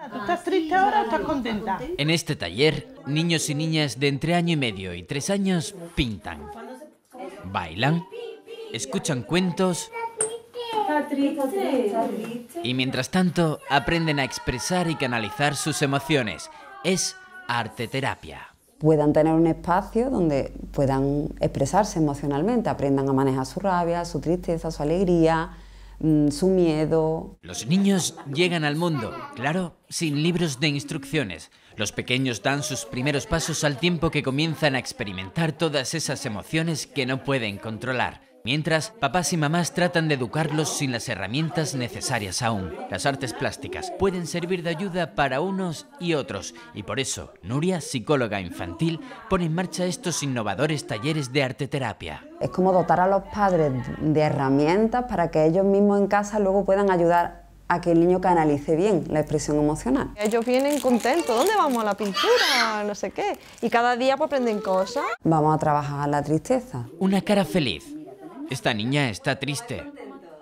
Ah, triste ahora contenta? En este taller, niños y niñas de entre año y medio y tres años pintan, bailan, escuchan cuentos y mientras tanto aprenden a expresar y canalizar sus emociones. Es arte terapia puedan tener un espacio donde puedan expresarse emocionalmente, aprendan a manejar su rabia, su tristeza, su alegría, Mm, su miedo. Los niños llegan al mundo, claro, sin libros de instrucciones. Los pequeños dan sus primeros pasos al tiempo que comienzan a experimentar todas esas emociones que no pueden controlar. Mientras, papás y mamás tratan de educarlos sin las herramientas necesarias aún. Las artes plásticas pueden servir de ayuda para unos y otros, y por eso Nuria, psicóloga infantil, pone en marcha estos innovadores talleres de arte arteterapia. Es como dotar a los padres de herramientas para que ellos mismos en casa luego puedan ayudar a que el niño canalice bien la expresión emocional. Ellos vienen contentos, ¿dónde vamos? A la pintura, no sé qué. Y cada día pues aprenden cosas. Vamos a trabajar la tristeza. Una cara feliz, esta niña está triste.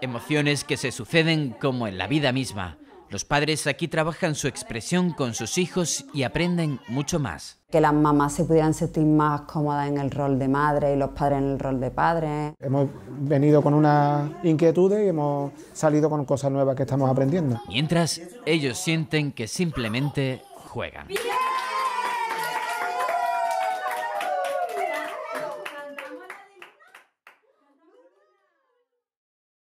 Emociones que se suceden como en la vida misma. Los padres aquí trabajan su expresión con sus hijos y aprenden mucho más. Que las mamás se pudieran sentir más cómodas en el rol de madre y los padres en el rol de padre. Hemos venido con una inquietud y hemos salido con cosas nuevas que estamos aprendiendo. Mientras, ellos sienten que simplemente juegan.